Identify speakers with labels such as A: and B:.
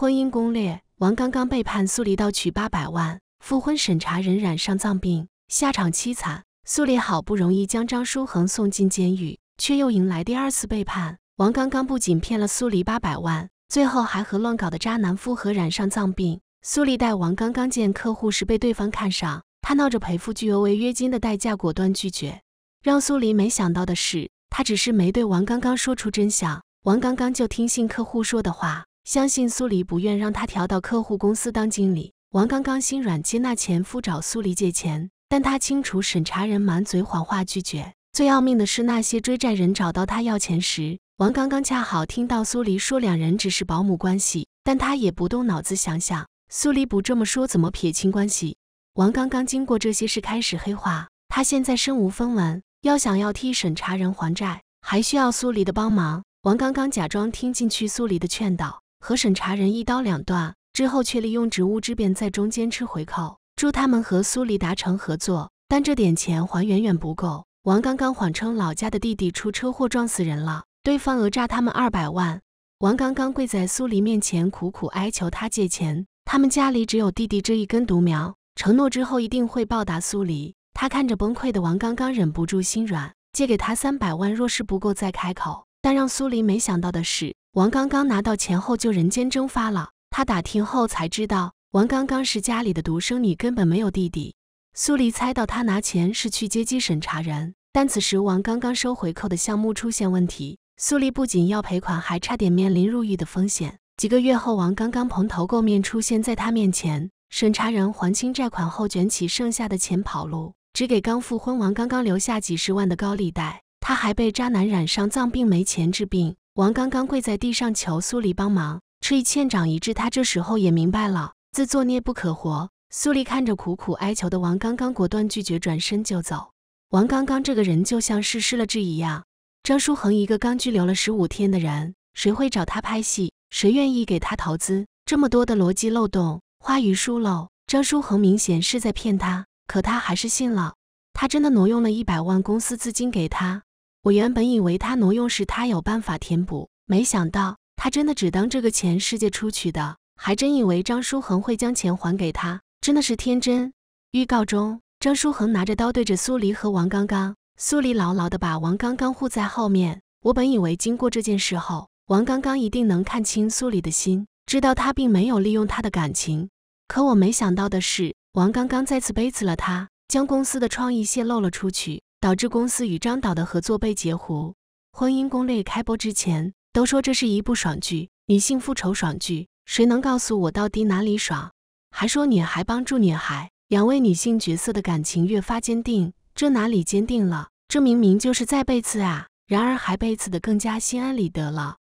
A: 婚姻攻略，王刚刚被判苏黎盗取八百万，复婚审查仍染上脏病，下场凄惨。苏黎好不容易将张书恒送进监狱，却又迎来第二次背叛。王刚刚不仅骗了苏黎八百万，最后还和乱搞的渣男复合，染上脏病。苏黎带王刚刚见客户时被对方看上，他闹着赔付巨额违约金的代价，果断拒绝。让苏黎没想到的是，他只是没对王刚刚说出真相，王刚刚就听信客户说的话。相信苏黎不愿让他调到客户公司当经理。王刚刚心软，接纳前夫找苏黎借钱，但他清楚审查人满嘴谎话，拒绝。最要命的是，那些追债人找到他要钱时，王刚刚恰好听到苏黎说两人只是保姆关系，但他也不动脑子想想，苏黎不这么说怎么撇清关系？王刚刚经过这些事开始黑化，他现在身无分文，要想要替审查人还债，还需要苏黎的帮忙。王刚刚假装听进去苏黎的劝导。和审查人一刀两断之后，却利用职务之便在中间吃回扣，助他们和苏黎达成合作。但这点钱还远远不够。王刚刚谎称老家的弟弟出车祸撞死人了，对方讹诈他们二百万。王刚刚跪在苏黎面前苦苦哀求他借钱，他们家里只有弟弟这一根独苗，承诺之后一定会报答苏黎。他看着崩溃的王刚刚，忍不住心软，借给他三百万。若是不够再开口。但让苏黎没想到的是。王刚刚拿到钱后就人间蒸发了。他打听后才知道，王刚刚是家里的独生女，根本没有弟弟。苏黎猜到他拿钱是去接机审查人，但此时王刚刚收回扣的项目出现问题，苏黎不仅要赔款，还差点面临入狱的风险。几个月后，王刚刚蓬头垢面出现在他面前。审查人还清债款后，卷起剩下的钱跑路，只给刚复婚王刚刚留下几十万的高利贷。他还被渣男染上脏病，没钱治病。王刚刚跪在地上求苏黎帮忙，吃一堑长一智，他这时候也明白了，自作孽不可活。苏黎看着苦苦哀求的王刚刚，果断拒绝，转身就走。王刚刚这个人就像是失了智一样。张书恒一个刚拘留了十五天的人，谁会找他拍戏？谁愿意给他投资？这么多的逻辑漏洞、话语疏漏，张书恒明显是在骗他，可他还是信了。他真的挪用了一百万公司资金给他。我原本以为他挪用是他有办法填补，没想到他真的只当这个钱是借出去的，还真以为张书恒会将钱还给他，真的是天真。预告中，张书恒拿着刀对着苏黎和王刚刚，苏黎牢牢地把王刚刚护在后面。我本以为经过这件事后，王刚刚一定能看清苏黎的心，知道他并没有利用他的感情，可我没想到的是，王刚刚再次背刺了他，将公司的创意泄露了出去。导致公司与张导的合作被截胡，《婚姻攻略》开播之前都说这是一部爽剧，女性复仇爽剧。谁能告诉我到底哪里爽？还说女孩帮助女孩，两位女性角色的感情越发坚定，这哪里坚定了？这明明就是在背刺啊！然而还被刺的更加心安理得了。